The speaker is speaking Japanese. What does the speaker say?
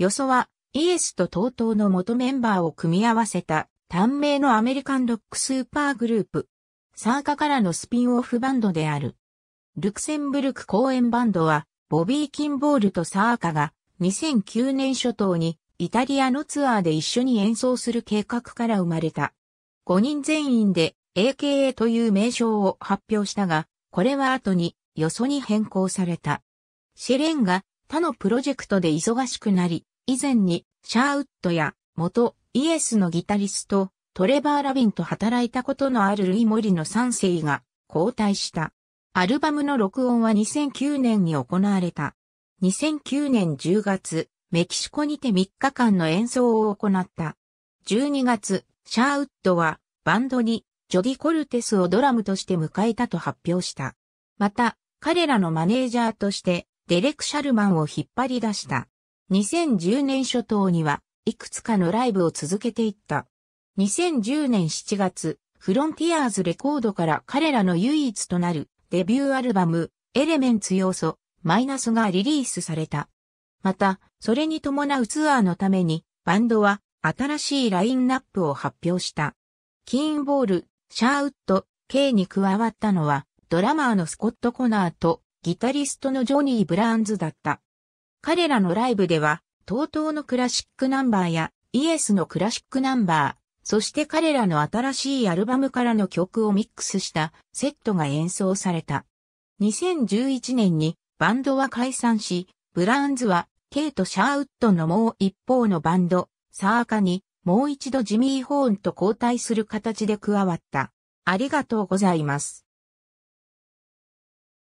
よそは、イエスと TOTO の元メンバーを組み合わせた、短命のアメリカンロックスーパーグループ。サーカからのスピンオフバンドである。ルクセンブルク公演バンドは、ボビー・キンボールとサーカが2009年初頭にイタリアのツアーで一緒に演奏する計画から生まれた。5人全員で AKA という名称を発表したが、これは後によそに変更された。シェレンが他のプロジェクトで忙しくなり、以前にシャーウッドや元イエスのギタリスト、トレバー・ラビンと働いたことのあるルイ・モリの3世が交代した。アルバムの録音は2009年に行われた。2009年10月、メキシコにて3日間の演奏を行った。12月、シャーウッドはバンドにジョディ・コルテスをドラムとして迎えたと発表した。また、彼らのマネージャーとしてデレク・シャルマンを引っ張り出した。2010年初頭には、いくつかのライブを続けていった。2010年7月、フロンティアーズレコードから彼らの唯一となるデビューアルバム、エレメンツ要素、マイナスがリリースされた。また、それに伴うツアーのために、バンドは新しいラインナップを発表した。キーンボール、シャーウッド、K に加わったのは、ドラマーのスコット・コナーと、ギタリストのジョニー・ブラーンズだった。彼らのライブでは、TOTO のクラシックナンバーや、イエスのクラシックナンバー、そして彼らの新しいアルバムからの曲をミックスしたセットが演奏された。2011年にバンドは解散し、ブラウンズはケイト・シャーウッドのもう一方のバンド、サーカにもう一度ジミー・ホーンと交代する形で加わった。ありがとうございます。